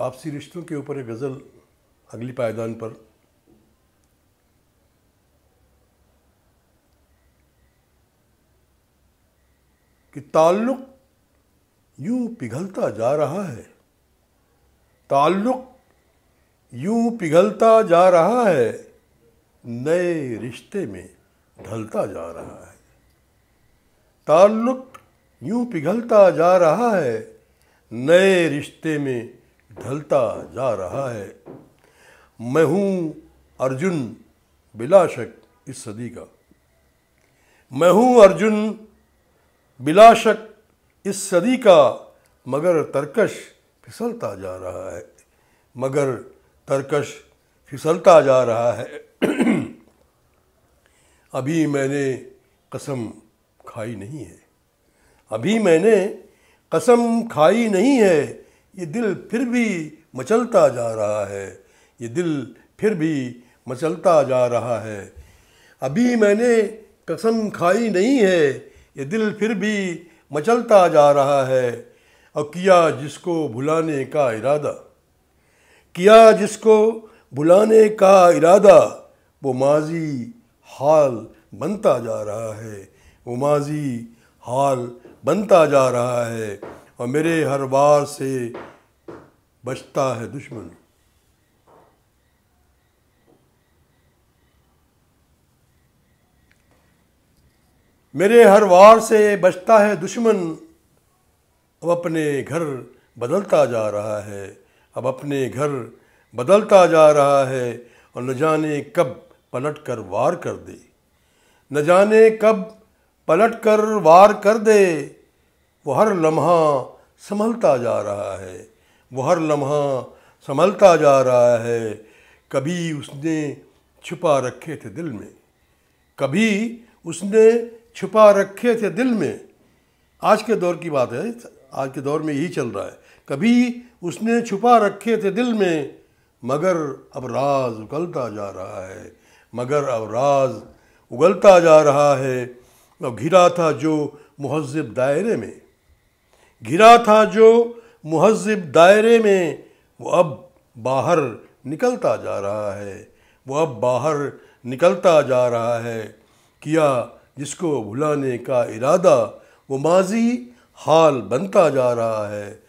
आपसी रिश्तों के ऊपर एक गज़ल अगली पायदान पर कि ताल्लुक यूं पिघलता जा रहा है ताल्लुक यूं पिघलता जा रहा है नए रिश्ते में ढलता जा रहा है ताल्लुक यूं पिघलता जा रहा है नए रिश्ते में ढलता जा रहा है मैं हूँ अर्जुन बिलाशक इस सदी का मैं हूँ अर्जुन बिलाशक इस सदी का मगर तरकश फिसलता जा रहा है मगर तरकश फिसलता जा रहा है अभी मैंने कसम खाई नहीं है अभी मैंने कसम खाई नहीं है ये दिल फिर भी मचलता जा रहा है ये दिल फिर भी मचलता जा रहा है अभी मैंने कसम खाई नहीं है ये दिल फिर भी मचलता जा रहा है और किया जिसको भुलाने का इरादा किया जिसको भुलाने का इरादा वो माजी हाल बनता जा रहा है वो माजी हाल बनता जा रहा है और मेरे हर बार से बचता है दुश्मन मेरे हर वार से बचता है दुश्मन अब अपने घर बदलता जा रहा है अब अपने घर बदलता जा रहा है और न जाने कब पलट कर वार कर दे न जाने कब पलट कर वार कर दे वो हर लम्हा संभलता जा रहा है वो हर लम्हा संभलता जा रहा है कभी उसने छुपा रखे थे दिल में कभी उसने छुपा रखे थे दिल में आज के दौर की बात है आज के दौर में यही चल रहा है कभी उसने छुपा रखे थे दिल में मगर अब राज उगलता जा रहा है मगर अब राज उगलता जा रहा है अब घिरा था जो महजब दायरे में घिरा था जो महजब दायरे में वो अब बाहर निकलता जा रहा है वो अब बाहर निकलता जा रहा है किया जिसको भुलाने का इरादा वो माजी हाल बनता जा रहा है